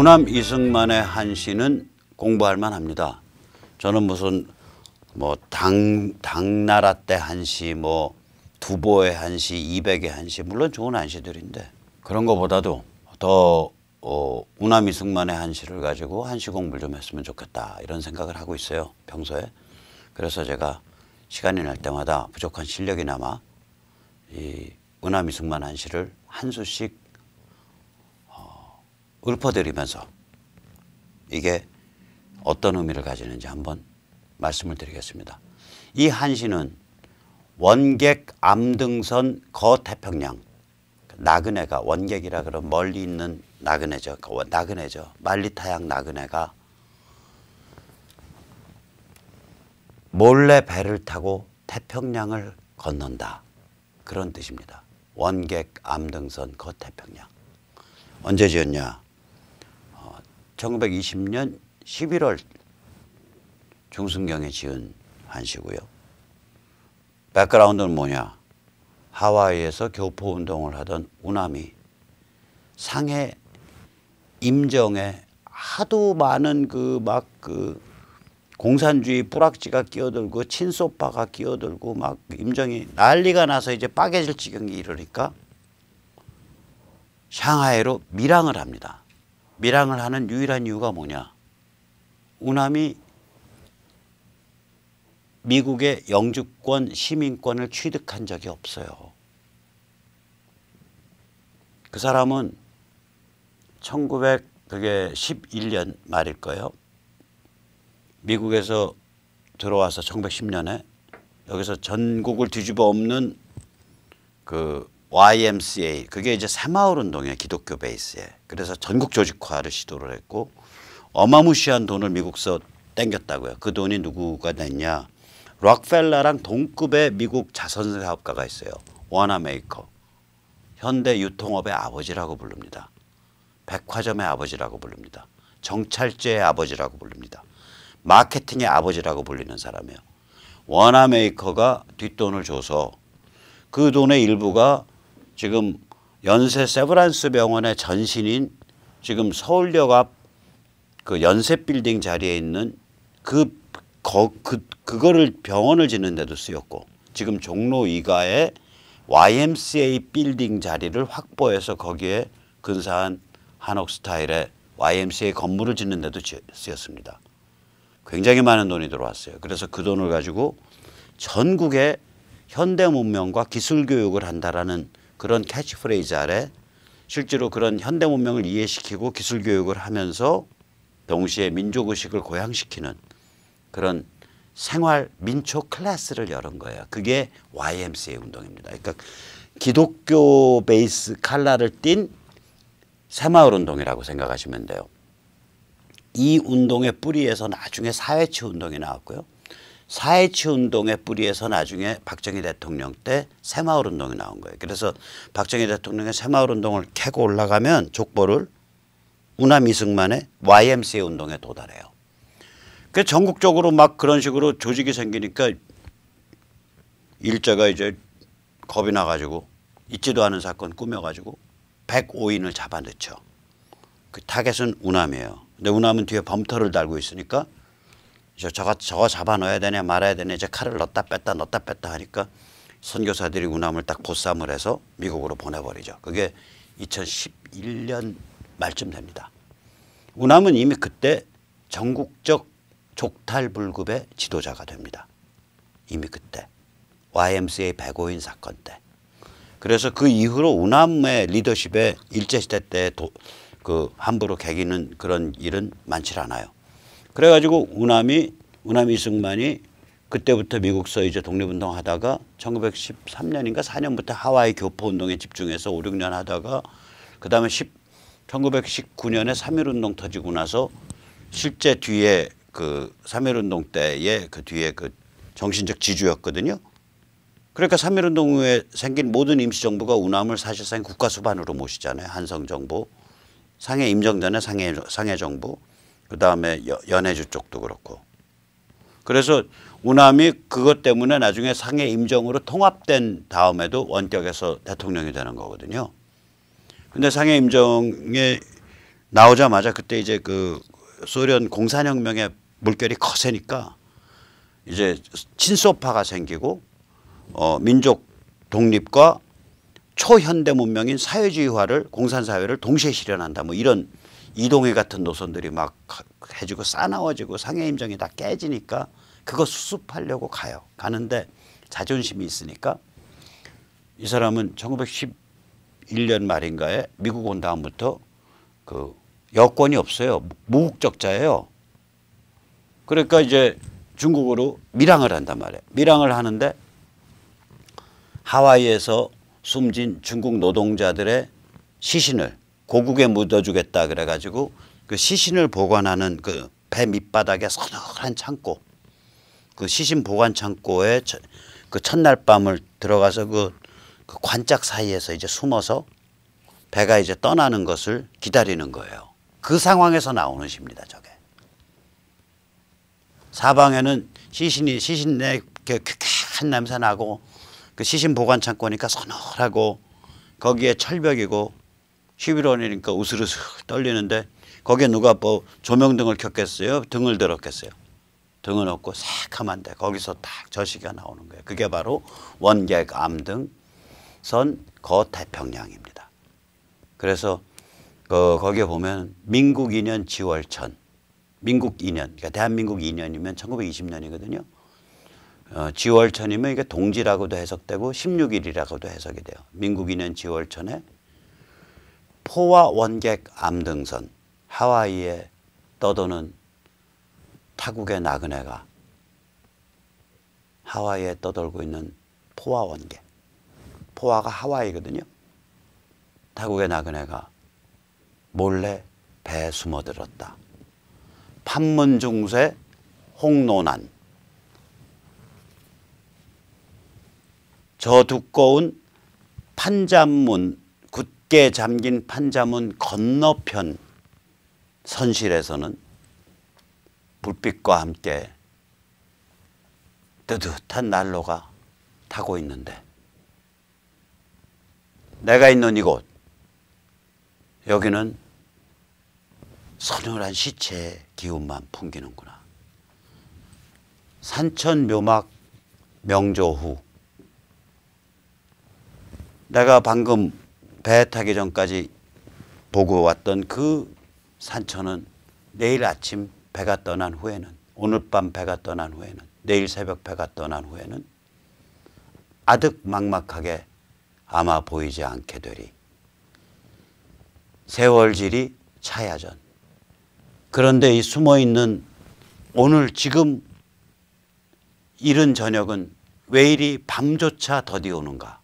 호남 이승만의 한 시는 공부할 만합니다. 저는 무슨 뭐 당 당나라 때 한시 뭐 두보의 한시 이백의 한시 물론 좋은 한시들인데 그런 것보다도 더 어, 우남 이승만의 한시를 가지고 한시 공부를 좀 했으면 좋겠다 이런 생각을 하고 있어요 평소에 그래서 제가 시간이 날 때마다 부족한 실력이나마 이 우남 이승만 한시를 한 수씩 읊어드리면서 이게 어떤 의미를 가지는지 한번 말씀을 드리겠습니다. 이 한시는 원객 암등선 거태평양 나그네가 원객이라 그러면 멀리 있는 나그네죠. 그 나그네죠. 말리타양 나그네가 몰래 배를 타고 태평양을 건넌다. 그런 뜻입니다. 원객 암등선 거태평양. 언제 지었냐? 1920년 11월 중순경에 지은 한시고요. 백그라운드는 뭐냐? 하와이에서 교포 운동을 하던 우남이 상해 임정에 하도 많은 그 막그 그 공산주의 뿌락지가 끼어들고 친소파가 끼어들고 막 임정이 난리가 나서 이제 빠개질 지경이 이르니까 샹하이로 밀항을 합니다. 밀항을 하는 유일한 이유가 뭐냐? 우남이 미국의 영주권 시민권을 취득한 적이 없어요. 그 사람은 1911년 말일 거예요. 미국에서 들어와서 1910년에 여기서 전국을 뒤집어 엎는 그 YMCA 그게 이제 새마을 운동의 기독교 베이스에 그래서 전국 조직화를 시도를 했고 어마무시한 돈을 미국서 땡겼다고요. 그 돈이 누구가 냈냐? 락펠라랑 동급의 미국 자선 사업가가 있어요. 워나 메이커. 현대 유통업의 아버지라고 부릅니다. 백화점의 아버지라고 부릅니다. 정찰제의 아버지라고 부릅니다. 마케팅의 아버지라고 불리는 사람이에요. 워나 메이커가 뒷돈을 줘서 그 돈의 일부가 지금 연세 세브란스 병원의 전신인 지금 서울역 앞 그 연세 빌딩 자리에 있는 그, 거, 그, 그거를 병원을 짓는 데도 쓰였고 지금 종로 2가에 YMCA 빌딩 자리를 확보해서 거기에 근사한 한옥 스타일의 YMCA 건물을 짓는 데도 쓰였습니다. 굉장히 많은 돈이 들어왔어요. 그래서 그 돈을 가지고 전국에 현대 문명과 기술 교육을 한다라는 그런 캐치프레이즈 아래 실제로 그런 현대 문명을 이해시키고 기술 교육을 하면서 동시에 민족 의식을 고양시키는 그런 생활 민초 클래스를 열은 거예요. 그게 YMCA 운동입니다. 그러니까 기독교 베이스 칼라를 띤 새마을 운동이라고 생각하시면 돼요. 이 운동의 뿌리에서 나중에 사회치 운동이 나왔고요. 사회치 운동의 뿌리에서 나중에 박정희 대통령 때 새마을 운동이 나온 거예요. 그래서 박정희 대통령의 새마을 운동을 캐고 올라가면 족보를 우남 이승만의 YMCA 운동에 도달해요. 그 전국적으로 막 그런 식으로 조직이 생기니까 일제가 이제 겁이 나가지고 있지도 않은 사건 꾸며가지고 105인을 잡아넣죠. 그 타겟은 우남이에요. 근데 우남은 뒤에 범터를 달고 있으니까 저, 저거, 저거 잡아 넣어야 되냐 말아야 되냐 이제 칼을 넣다 뺐다 넣다 뺐다 하니까 선교사들이 운함을 딱 보쌈을 해서 미국으로 보내버리죠. 그게 2011년 말쯤 됩니다. 운함은 이미 그때 전국적 족탈불급의 지도자가 됩니다. 이미 그때. YMCA 백고인 사건 때. 그래서 그 이후로 운함의 리더십에 일제시대 때 도, 그 함부로 개기는 그런 일은 많지 않아요. 그래가지고 우남이 우남 이승만이 그때부터 미국서 이제 독립운동 하다가 1913년인가 4년부터 하와이 교포운동에 집중해서 5, 6년 하다가 그 다음에 1919년에 3.1운동 터지고 나서 실제 뒤에 그 3.1운동 때에그 뒤에 그 정신적 지주였거든요. 그러니까 3.1운동 후에 생긴 모든 임시정부가 우남을 사실상 국가수반으로 모시잖아요. 한성정부, 상해 임정전에 상해, 상해정부. 그 다음에 연해주 쪽도 그렇고. 그래서 우남이 그것 때문에 나중에 상해 임정으로 통합된 다음에도 원격에서 대통령이 되는 거거든요. 근데 상해 임정에 나오자마자 그때 이제 그 소련 공산혁명의 물결이 커세니까 이제 친소파가 생기고 어 민족 독립과 초현대 문명인 사회주의화를 공산사회를 동시에 실현한다 뭐 이런 이동희 같은 노선들이 막 해주고 싸나워지고 상해임정이 다 깨지니까 그거 수습하려고 가요. 가는데 자존심이 있으니까 이 사람은 1911년 말인가에 미국 온 다음부터 그 여권이 없어요. 무국적자예요. 그러니까 이제 중국으로 밀항을 한단 말이에요. 밀항을 하는데 하와이에서 숨진 중국 노동자들의 시신을 고국에 묻어주겠다 그래가지고 그 시신을 보관하는 그 배 밑바닥에 서늘한 창고 그 시신 보관 창고에 그 첫날 밤을 들어가서 그, 그 관짝 사이에서 이제 숨어서 배가 이제 떠나는 것을 기다리는 거예요. 그 상황에서 나오는 시입니다, 저게. 사방에는 시신이 시신에 쾌쾌한 냄새 나고 그 시신 보관 창고니까 서늘하고 거기에 철벽이고 11원이니까 우스르스 떨리는데 거기에 누가 뭐 조명등을 켰겠어요? 등을 들었겠어요? 등을 없고 새카만데 거기서 딱 저시가 나오는 거예요. 그게 바로 원객 암등선 거태평양입니다. 그래서 그 거기에 보면 민국 2년 지월천 민국 2년 그러니까 대한민국 2년이면 1920년이거든요. 어, 지월 천이면 이게 동지라고도 해석되고 16일이라고도 해석이 돼요. 민국 2년 지월 천에 포와 원객 암등선 하와이에 떠도는 타국의 나그네가 하와이에 떠돌고 있는 포화 원객 포화가 하와이거든요. 타국의 나그네가 몰래 배에 숨어들었다. 판문 중세 홍노난. 저 두꺼운 판잔문 깊게 잠긴 판자문 건너편 선실에서는 불빛과 함께 뜨뜻한 난로가 타고 있는데 내가 있는 이곳 여기는 서늘한 시체의 기운만 풍기는구나. 산천 묘막 명조 후 내가 방금 배 타기 전까지 보고 왔던 그 산천은 내일 아침 배가 떠난 후에는 오늘 밤 배가 떠난 후에는 내일 새벽 배가 떠난 후에는 아득막막하게 아마 보이지 않게 되리. 세월질이 차야전. 그런데 이 숨어있는 오늘 지금 이른 저녁은 왜 이리 밤조차 더디오는가?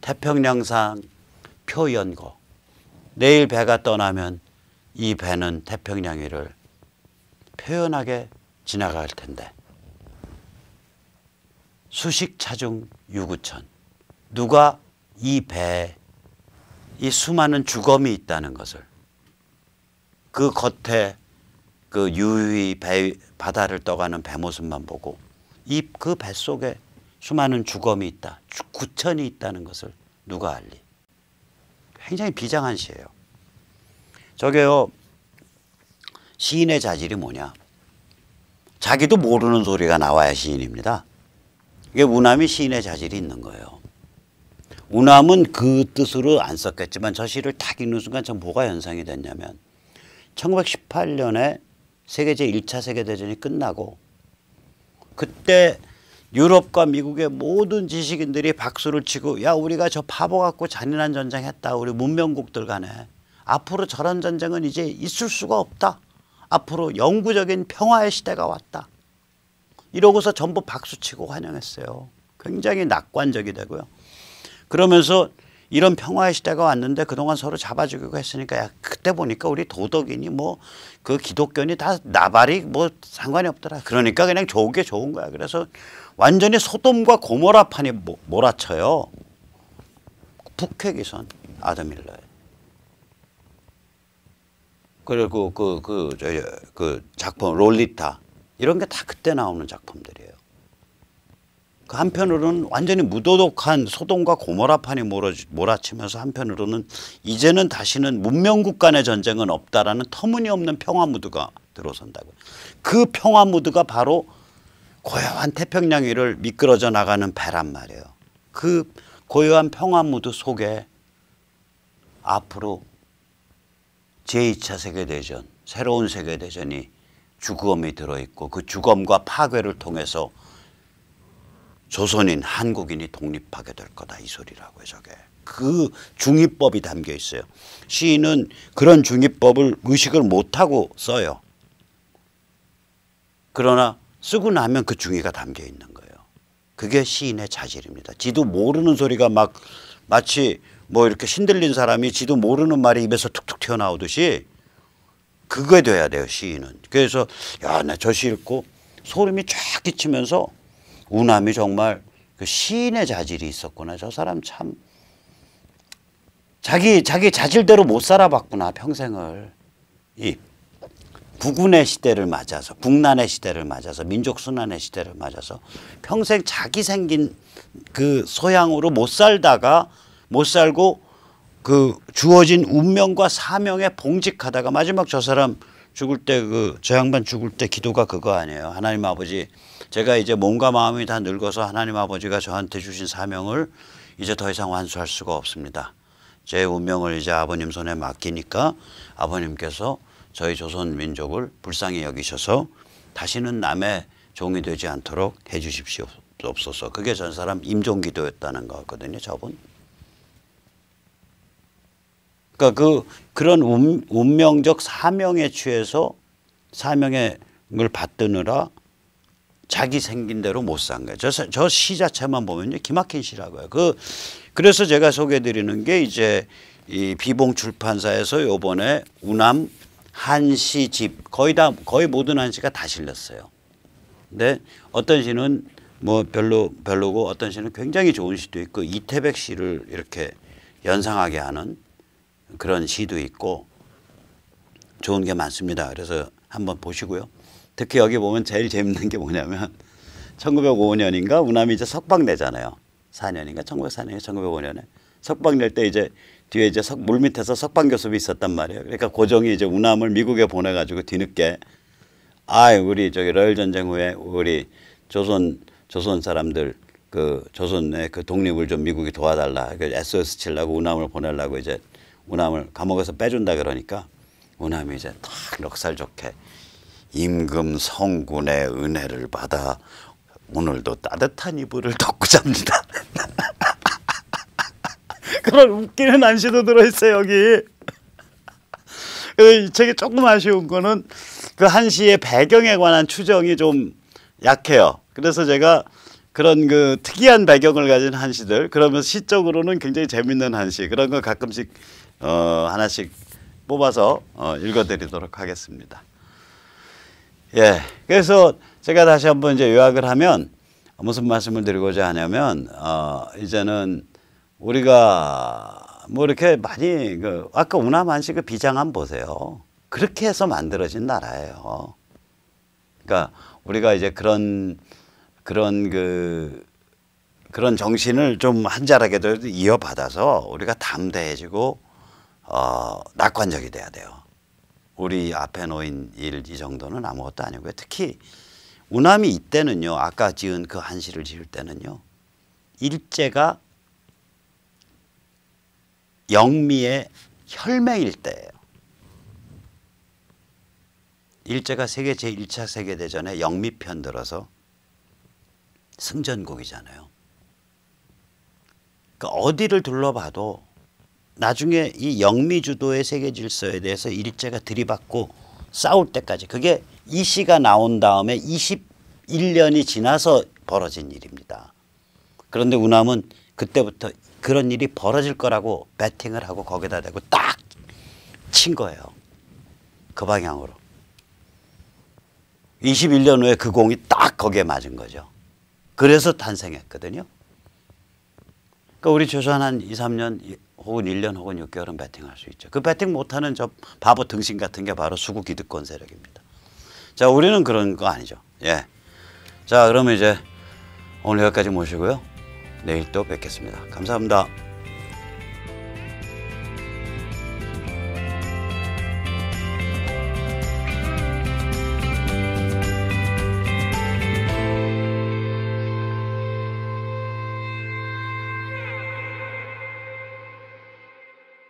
태평양상 표연고 내일 배가 떠나면 이 배는 태평양 위를 표현하게 지나갈 텐데 수식 차중 유구천 누가 이 배에 이 수많은 주검이 있다는 것을 그 겉에 그 유유히 배, 바다를 떠가는 배 모습만 보고 이그배속에 수많은 주검이 있다. 구천이 있다는 것을 누가 알리? 굉장히 비장한 시예요. 저게요. 시인의 자질이 뭐냐? 자기도 모르는 소리가 나와야 시인입니다. 이게 우남이 시인의 자질이 있는 거예요. 우남은 그 뜻으로 안 썼겠지만 저 시를 딱 읽는 순간 참 뭐가 연상이 됐냐면 1918년에 세계 제1차 세계대전이 끝나고 그때 유럽과 미국의 모든 지식인들이 박수를 치고 야 우리가 저 바보 같고 잔인한 전쟁 했다 우리 문명국들 간에 앞으로 저런 전쟁은 이제 있을 수가 없다 앞으로 영구적인 평화의 시대가 왔다 이러고서 전부 박수치고 환영했어요 굉장히 낙관적이 되고요 그러면서 이런 평화의 시대가 왔는데 그동안 서로 잡아 죽이고 했으니까 야 그때 보니까 우리 도덕이니 뭐 그 기독교니 다 나발이 뭐 상관이 없더라. 그러니까 그냥 좋은 게 좋은 거야. 그래서 완전히 소돔과 고모라판이 몰아쳐요. 북핵 기선 아드밀러에. 그리고 그그그 그, 그 작품 롤리타 이런 게 다 그때 나오는 작품들이에요. 그 한편으로는 완전히 무도독한 소돔과 고모라판이 몰아치면서 한편으로는 이제는 다시는 문명국 간의 전쟁은 없다라는 터무니없는 평화 무드가 들어선다고요. 그 평화 무드가 바로 고요한 태평양 위를 미끄러져 나가는 배란 말이에요. 그 고요한 평화 무드 속에 앞으로 제2차 세계대전, 새로운 세계대전이 주검이 들어있고 그 주검과 파괴를 통해서 조선인 한국인이 독립하게 될 거다 이소리라고해 저게 그 중립법이 담겨 있어요 시인은 그런 중립법을 의식을 못하고 써요 그러나 쓰고 나면 그 중의가 담겨 있는 거예요 그게 시인의 자질입니다 지도 모르는 소리가 막 마치 뭐 이렇게 신들린 사람이 지도 모르는 말이 입에서 툭툭 튀어나오듯이 그게 돼야 돼요 시인은 그래서 야나저시 읽고 소름이 쫙 끼치면서 우남이 정말 그 시인의 자질이 있었구나. 저 사람 참 자기 자기 자질대로 못 살아봤구나 평생을 이 국군의 시대를 맞아서 국난의 시대를 맞아서 민족 순환의 시대를 맞아서 평생 자기 생긴 그 소양으로 못 살다가 못 살고 그 주어진 운명과 사명에 봉직하다가 마지막 저 사람 죽을 때 그저 양반 죽을 때 기도가 그거 아니에요. 하나님 아버지 제가 이제 몸과 마음이 다 늙어서 하나님 아버지가 저한테 주신 사명을 이제 더 이상 완수할 수가 없습니다. 제 운명을 이제 아버님 손에 맡기니까 아버님께서 저희 조선 민족을 불쌍히 여기셔서 다시는 남의 종이 되지 않도록 해 주십시오. 없어서 그게 전 사람 임종 기도였다는 거거든요, 저분. 그러니까 그 그런 운, 명적 사명에 취해서 사명을 받드느라 자기 생긴 대로 못 산 거예요. 저, 저시 자체만 보면요. 기막힌 시라고요. 그, 그래서 제가 소개해 드리는 게 이제 이 비봉 출판사에서 요번에 우남 한시집 거의 다, 거의 모든 한시가 다 실렸어요. 근데 어떤 시는 뭐 별로, 별로고 어떤 시는 굉장히 좋은 시도 있고 이태백 시를 이렇게 연상하게 하는 그런 시도 있고 좋은 게 많습니다. 그래서 한번 보시고요. 특히 여기 보면 제일 재밌는 게 뭐냐면 1905년인가 우남이 이제 석방되잖아요. 4년인가 1904년에 1905년에 석방될 때 이제 뒤에 이제 석, 물 밑에서 석방 교섭이 있었단 말이에요. 그러니까 고종이 이제 우남을 미국에 보내가지고 뒤늦게 아 우리 저기 러일 전쟁 후에 우리 조선 조선 사람들 그 조선의 그 독립을 좀 미국이 도와달라. 그 SOS 칠라고 우남을 보내려고 이제 우남을 감옥에서 빼준다 그러니까 우남이 이제 딱 넉살 좋게 임금 성군의 은혜를 받아 오늘도 따뜻한 이불을 덮고 잡니다. 그런 웃기는 안시도 들어있어요 여기. 이책 조금 아쉬운 거는 그 한시의 배경에 관한 추정이 좀 약해요. 그래서 제가 그런 그 특이한 배경을 가진 한시들 그러면서 시적으로는 굉장히 재밌는 한시 그런 거 가끔씩 어, 하나씩 뽑아서 어, 읽어드리도록 하겠습니다. 예, 그래서 제가 다시 한 번 이제 요약을 하면 무슨 말씀을 드리고자 하냐면 어, 이제는 우리가 뭐 이렇게 많이 그 아까 우남한식 그 비장함 보세요. 그렇게 해서 만들어진 나라예요. 그러니까 우리가 이제 그런 그런 그 그런 정신을 좀 한자락에도 이어받아서 우리가 담대해지고 어, 낙관적이 돼야 돼요. 우리 앞에 놓인 일 이 정도는 아무것도 아니고요. 특히 우남이 이때는요. 아까 지은 그 한시를 지을 때는요. 일제가 영미의 혈맹일 때예요. 일제가 세계 제1차 세계대전에 영미편 들어서 승전국이잖아요. 그러니까 어디를 둘러봐도 나중에 이 영미주도의 세계 질서에 대해서 일제가 들이받고 싸울 때까지 그게 이 시가 나온 다음에 21년이 지나서 벌어진 일입니다. 그런데 우남은 그때부터 그런 일이 벌어질 거라고 배팅을 하고 거기다 대고 딱 친 거예요. 그 방향으로. 21년 후에 그 공이 딱 거기에 맞은 거죠. 그래서 탄생했거든요. 그러니까 우리 조선 한 2, 3년 혹은 1년 혹은 6개월은 배팅할수 있죠. 그 베팅 못하는 저 바보 등신 같은 게 바로 수구 기득권 세력입니다. 자 우리는 그런 거 아니죠. 예. 자 그러면 이제 오늘 여기까지 모시고요. 내일 또 뵙겠습니다. 감사합니다.